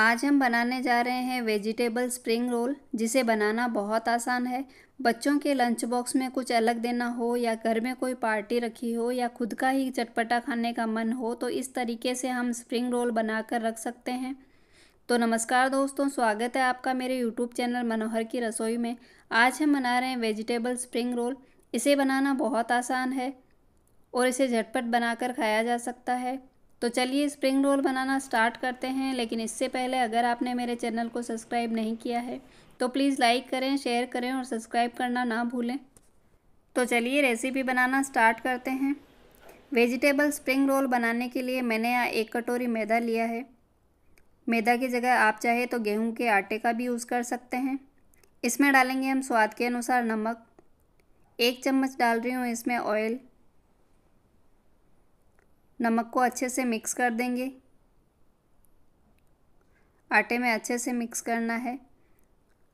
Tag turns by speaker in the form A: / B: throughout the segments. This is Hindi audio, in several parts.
A: आज हम बनाने जा रहे हैं वेजिटेबल स्प्रिंग रोल जिसे बनाना बहुत आसान है बच्चों के लंच बॉक्स में कुछ अलग देना हो या घर में कोई पार्टी रखी हो या खुद का ही चटपटा खाने का मन हो तो इस तरीके से हम स्प्रिंग रोल बनाकर रख सकते हैं तो नमस्कार दोस्तों स्वागत है आपका मेरे यूट्यूब चैनल मनोहर की रसोई में आज हम बना रहे हैं वेजिटेबल स्प्रिंग रोल इसे बनाना बहुत आसान है और इसे झटपट बनाकर खाया जा सकता है तो चलिए स्प्रिंग रोल बनाना स्टार्ट करते हैं लेकिन इससे पहले अगर आपने मेरे चैनल को सब्सक्राइब नहीं किया है तो प्लीज़ लाइक करें शेयर करें और सब्सक्राइब करना ना भूलें तो चलिए रेसिपी बनाना स्टार्ट करते हैं वेजिटेबल स्प्रिंग रोल बनाने के लिए मैंने यहाँ एक कटोरी मैदा लिया है मैदा की जगह आप चाहे तो गेहूं के आटे का भी यूज़ कर सकते हैं इसमें डालेंगे हम स्वाद के अनुसार नमक एक चम्मच डाल रही हूँ इसमें ऑयल नमक को अच्छे से मिक्स कर देंगे आटे में अच्छे से मिक्स करना है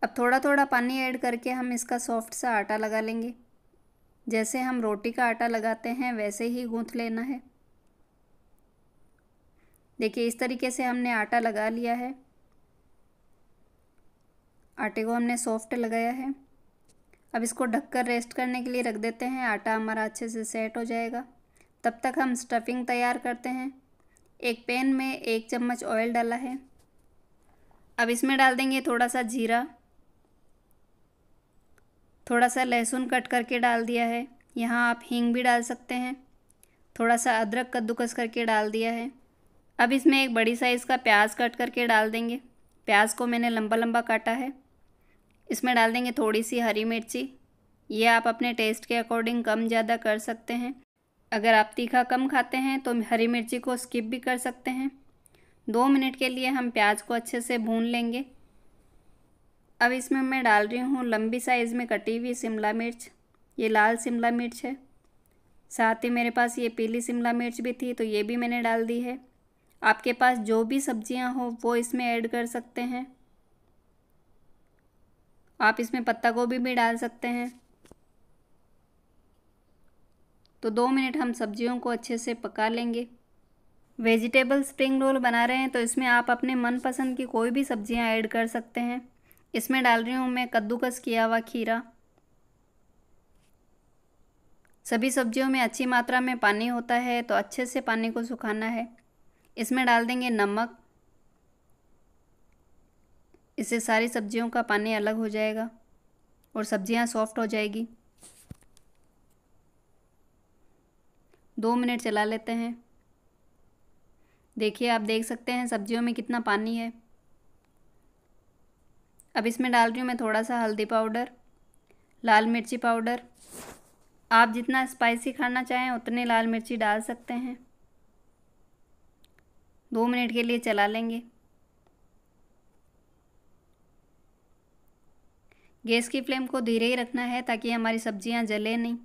A: अब थोड़ा थोड़ा पानी ऐड करके हम इसका सॉफ्ट सा आटा लगा लेंगे जैसे हम रोटी का आटा लगाते हैं वैसे ही गूँथ लेना है देखिए इस तरीके से हमने आटा लगा लिया है आटे को हमने सॉफ्ट लगाया है अब इसको ढककर रेस्ट करने के लिए रख देते हैं आटा हमारा अच्छे से सेट हो जाएगा तब तक हम स्टफिंग तैयार करते हैं एक पैन में एक चम्मच ऑयल डाला है अब इसमें डाल देंगे थोड़ा सा जीरा थोड़ा सा लहसुन कट करके डाल दिया है यहाँ आप हींग भी डाल सकते हैं थोड़ा सा अदरक कद्दूकस करके डाल दिया है अब इसमें एक बड़ी साइज़ का प्याज कट करके डाल देंगे प्याज को मैंने लंबा लंबा काटा है इसमें डाल देंगे थोड़ी सी हरी मिर्ची ये आप अपने टेस्ट के अकॉर्डिंग कम ज़्यादा कर सकते हैं अगर आप तीखा कम खाते हैं तो हरी मिर्ची को स्किप भी कर सकते हैं दो मिनट के लिए हम प्याज को अच्छे से भून लेंगे अब इसमें मैं डाल रही हूँ लंबी साइज़ में कटी हुई शिमला मिर्च ये लाल शिमला मिर्च है साथ ही मेरे पास ये पीली शिमला मिर्च भी थी तो ये भी मैंने डाल दी है आपके पास जो भी सब्जियां हो वो इसमें ऐड कर सकते हैं आप इसमें पत्ता गोभी भी, भी डाल सकते हैं तो दो मिनट हम सब्जियों को अच्छे से पका लेंगे वेजिटेबल स्प्रिंग रोल बना रहे हैं तो इसमें आप अपने मनपसंद की कोई भी सब्जियां ऐड कर सकते हैं इसमें डाल रही हूँ मैं कद्दूकस किया हुआ खीरा सभी सब्जियों में अच्छी मात्रा में पानी होता है तो अच्छे से पानी को सुखाना है इसमें डाल देंगे नमक इससे सारी सब्जियों का पानी अलग हो जाएगा और सब्जियां सॉफ्ट हो जाएगी दो मिनट चला लेते हैं देखिए आप देख सकते हैं सब्जियों में कितना पानी है अब इसमें डाल रही हूँ मैं थोड़ा सा हल्दी पाउडर लाल मिर्ची पाउडर आप जितना स्पाइसी खाना चाहें उतने लाल मिर्ची डाल सकते हैं दो मिनट के लिए चला लेंगे गैस की फ्लेम को धीरे ही रखना है ताकि हमारी सब्जियां जले नहीं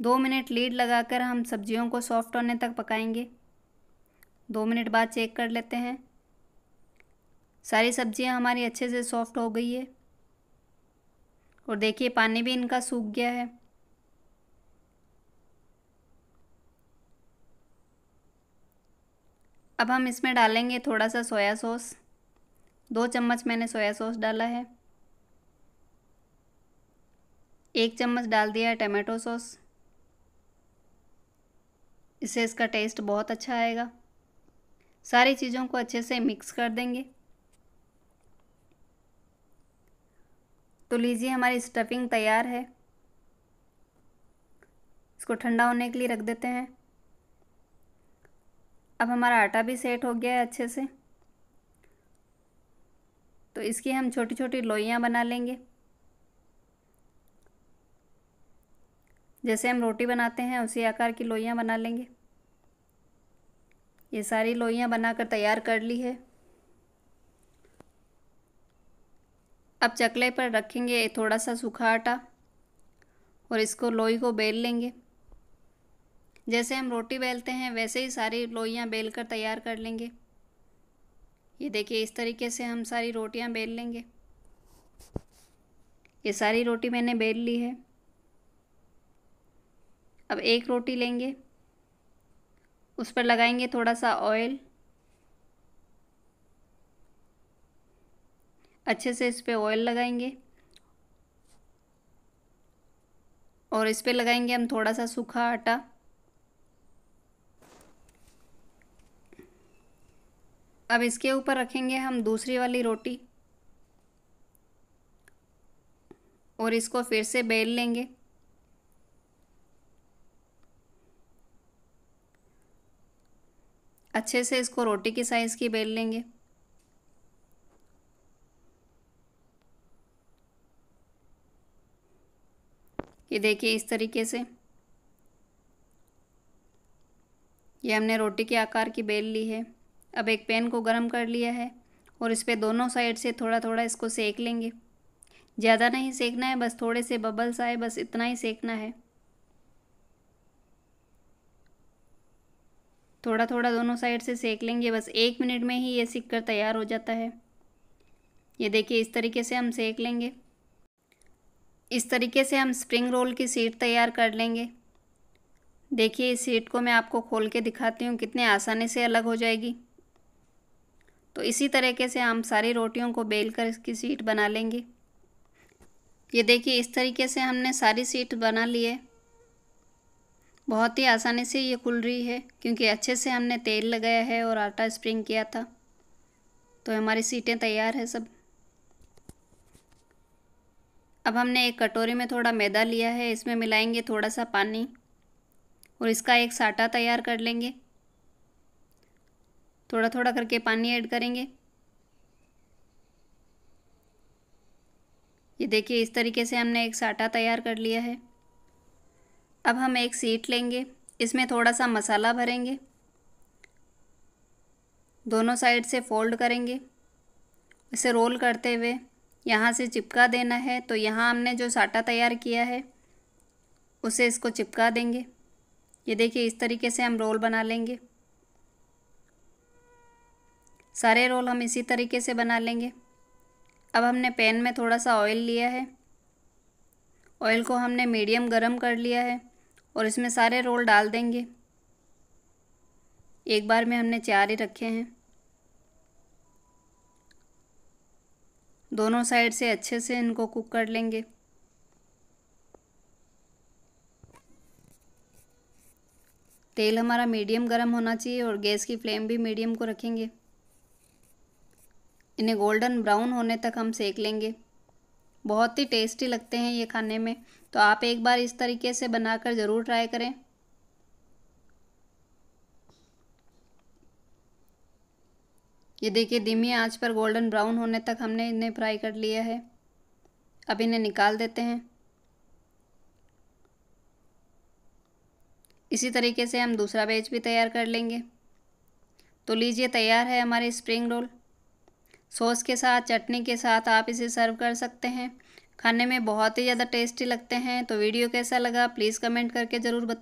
A: दो मिनट लीड लगाकर हम सब्जियों को सॉफ्ट होने तक पकाएंगे दो मिनट बाद चेक कर लेते हैं सारी सब्जियां हमारी अच्छे से सॉफ्ट हो गई है और देखिए पानी भी इनका सूख गया है अब हम इसमें डालेंगे थोड़ा सा सोया सॉस दो चम्मच मैंने सोया सॉस डाला है एक चम्मच डाल दिया है टमाटो सॉस इससे इसका टेस्ट बहुत अच्छा आएगा सारी चीज़ों को अच्छे से मिक्स कर देंगे तो लीजिए हमारी स्टफिंग तैयार है इसको ठंडा होने के लिए रख देते हैं अब हमारा आटा भी सेट हो गया है अच्छे से तो इसकी हम छोटी छोटी लोइयाँ बना लेंगे जैसे हम रोटी बनाते हैं उसी आकार की लोइयाँ बना लेंगे ये सारी लोइयाँ बनाकर तैयार कर ली है अब चकले पर रखेंगे थोड़ा सा सूखा आटा और इसको लोई को बेल लेंगे जैसे हम रोटी बेलते हैं वैसे ही सारी लोइयाँ बेल कर तैयार कर लेंगे ये देखिए इस तरीके से हम सारी रोटियाँ बेल लेंगे ये सारी रोटी मैंने बेल ली है अब एक रोटी लेंगे उस पर लगाएंगे थोड़ा सा ऑयल अच्छे से इस पर ऑयल लगाएंगे और इस पर लगाएंगे हम थोड़ा सा सूखा आटा अब इसके ऊपर रखेंगे हम दूसरी वाली रोटी और इसको फिर से बेल लेंगे अच्छे से इसको रोटी की साइज़ की बेल लेंगे ये देखिए इस तरीके से ये हमने रोटी के आकार की बेल ली है अब एक पैन को गर्म कर लिया है और इस पर दोनों साइड से थोड़ा थोड़ा इसको सेक लेंगे ज़्यादा नहीं सेकना है बस थोड़े से बबल्स आए बस इतना ही सेकना है थोड़ा थोड़ा दोनों साइड से सेक लेंगे बस एक मिनट में ही ये सीख कर तैयार हो जाता है ये देखिए इस तरीके से हम सेक लेंगे इस तरीके से हम स्प्रिंग रोल की सीट तैयार कर लेंगे देखिए इस सीट को मैं आपको खोल के दिखाती हूँ कितने आसानी से अलग हो जाएगी तो इसी तरीके से हम सारी रोटियों को बेल कर इसकी सीट बना लेंगे ये देखिए इस तरीके से हमने सारी सीट बना ली है बहुत ही आसानी से ये खुल रही है क्योंकि अच्छे से हमने तेल लगाया है और आटा स्प्रिंग किया था तो हमारी सीटें तैयार है सब अब हमने एक कटोरी में थोड़ा मैदा लिया है इसमें मिलाएंगे थोड़ा सा पानी और इसका एक साटा तैयार कर लेंगे थोड़ा थोड़ा करके पानी ऐड करेंगे ये देखिए इस तरीके से हमने एक साटा तैयार कर लिया है अब हम एक सीट लेंगे इसमें थोड़ा सा मसाला भरेंगे दोनों साइड से फोल्ड करेंगे इसे रोल करते हुए यहाँ से चिपका देना है तो यहाँ हमने जो साटा तैयार किया है उसे इसको चिपका देंगे ये देखिए इस तरीके से हम रोल बना लेंगे सारे रोल हम इसी तरीके से बना लेंगे अब हमने पैन में थोड़ा सा ऑयल लिया है ऑयल को हमने मीडियम गरम कर लिया है और इसमें सारे रोल डाल देंगे एक बार में हमने चार ही रखे हैं दोनों साइड से अच्छे से इनको कुक कर लेंगे तेल हमारा मीडियम गरम होना चाहिए और गैस की फ्लेम भी मीडियम को रखेंगे इन्हें गोल्डन ब्राउन होने तक हम सेक लेंगे बहुत ही टेस्टी लगते हैं ये खाने में तो आप एक बार इस तरीके से बनाकर ज़रूर ट्राई करें ये देखिए धीमी आंच पर गोल्डन ब्राउन होने तक हमने इन्हें फ्राई कर लिया है अब इन्हें निकाल देते हैं इसी तरीके से हम दूसरा बेच भी तैयार कर लेंगे तो लीजिए तैयार है हमारे स्प्रिंग रोल सॉस के साथ चटनी के साथ आप इसे सर्व कर सकते हैं खाने में बहुत ही ज़्यादा टेस्टी लगते हैं तो वीडियो कैसा लगा प्लीज़ कमेंट करके ज़रूर बताएं